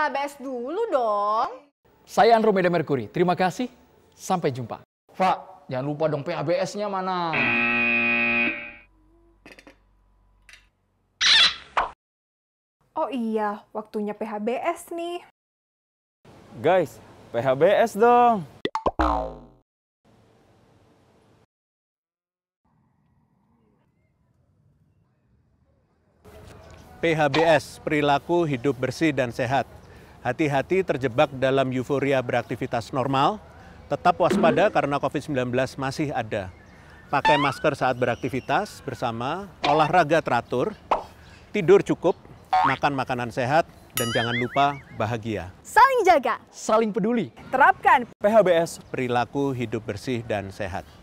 HBS dulu dong. Saya Andromeda Mercury. Terima kasih. Sampai jumpa. Pak, jangan lupa dong PHBS-nya mana. Oh iya, waktunya PHBS nih. Guys, PHBS dong. PHBS, perilaku hidup bersih dan sehat. Hati-hati terjebak dalam euforia beraktivitas normal. Tetap waspada karena COVID-19 masih ada. Pakai masker saat beraktivitas bersama, olahraga teratur, tidur cukup, makan makanan sehat, dan jangan lupa bahagia. Saling jaga, saling peduli, terapkan PHBS, perilaku hidup bersih dan sehat.